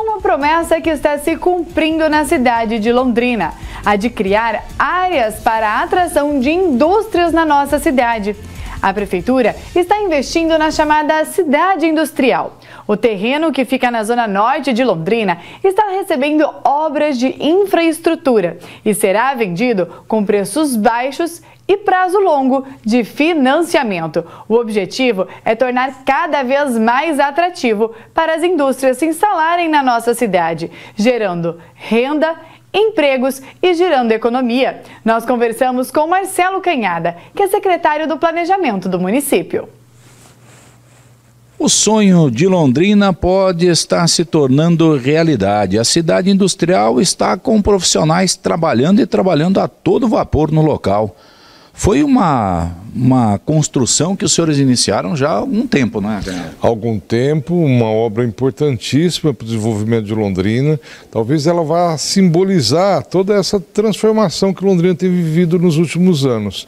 uma promessa que está se cumprindo na cidade de Londrina, a de criar áreas para a atração de indústrias na nossa cidade. A prefeitura está investindo na chamada cidade industrial o terreno, que fica na zona norte de Londrina, está recebendo obras de infraestrutura e será vendido com preços baixos e prazo longo de financiamento. O objetivo é tornar cada vez mais atrativo para as indústrias se instalarem na nossa cidade, gerando renda empregos e girando economia. Nós conversamos com Marcelo Canhada, que é secretário do Planejamento do município. O sonho de Londrina pode estar se tornando realidade. A cidade industrial está com profissionais trabalhando e trabalhando a todo vapor no local. Foi uma, uma construção que os senhores iniciaram já há algum tempo, não é? Algum tempo, uma obra importantíssima para o desenvolvimento de Londrina. Talvez ela vá simbolizar toda essa transformação que Londrina tem vivido nos últimos anos.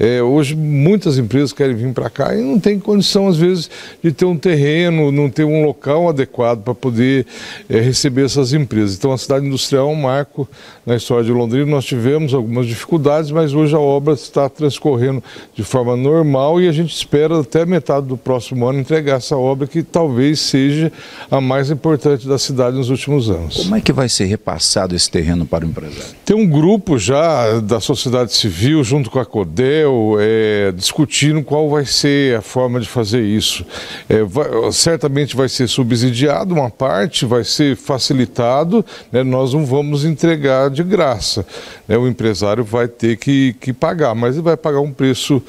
É, hoje muitas empresas querem vir para cá e não tem condição, às vezes, de ter um terreno, não ter um local adequado para poder é, receber essas empresas. Então a cidade industrial é um marco na história de Londrina. Nós tivemos algumas dificuldades, mas hoje a obra está transcorrendo de forma normal e a gente espera até metade do próximo ano entregar essa obra que talvez seja a mais importante da cidade nos últimos anos. Como é que vai ser repassado esse terreno para o empresário? Tem um grupo já da sociedade civil, junto com a CODEL, europeu é, qual vai ser a forma de fazer isso. É, vai, certamente vai ser subsidiado uma parte, vai ser facilitado, né, nós não vamos entregar de graça. Né, o empresário vai ter que, que pagar, mas ele vai pagar um preço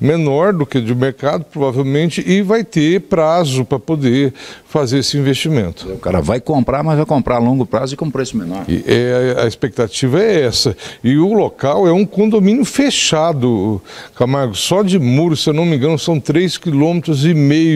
menor do que de mercado, provavelmente, e vai ter prazo para poder fazer esse investimento. O cara vai comprar, mas vai comprar a longo prazo e com preço menor. E, é, a expectativa é essa. E o local é um condomínio fechado. Camargo, só de muro, se eu não me engano, são 3,5 km de,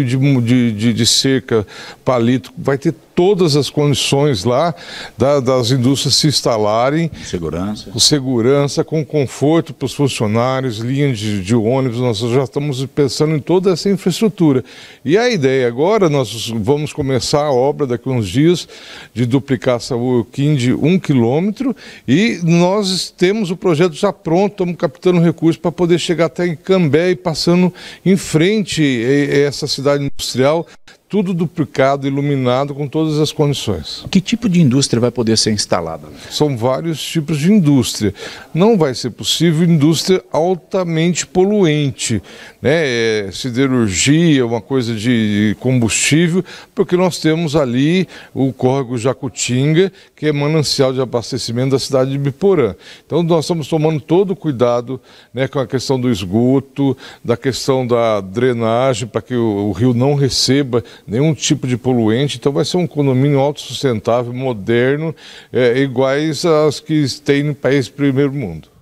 de, de, de cerca, palito. Vai ter todas as condições lá da, das indústrias se instalarem. Segurança. Com segurança, com conforto para os funcionários, linha de, de, ônibus, nós já estamos pensando em toda essa infraestrutura. E a ideia agora, nós vamos começar a obra daqui a uns dias de duplicar Saúquim de um quilômetro e nós temos o projeto já pronto, estamos captando recursos para poder chegar até em Cambé e passando em frente eh, essa cidade industrial tudo duplicado, iluminado, com todas as condições. Que tipo de indústria vai poder ser instalada? São vários tipos de indústria. Não vai ser possível indústria altamente poluente, né? É, siderurgia, uma coisa de combustível, porque nós temos ali o córrego Jacutinga, que é manancial de abastecimento da cidade de Biporã. Então nós estamos tomando todo o cuidado né, com a questão do esgoto, da questão da drenagem, para que o, o rio não receba nenhum tipo de poluente. Então vai ser um condomínio autossustentável, moderno, é, iguais aos que tem no país primeiro mundo.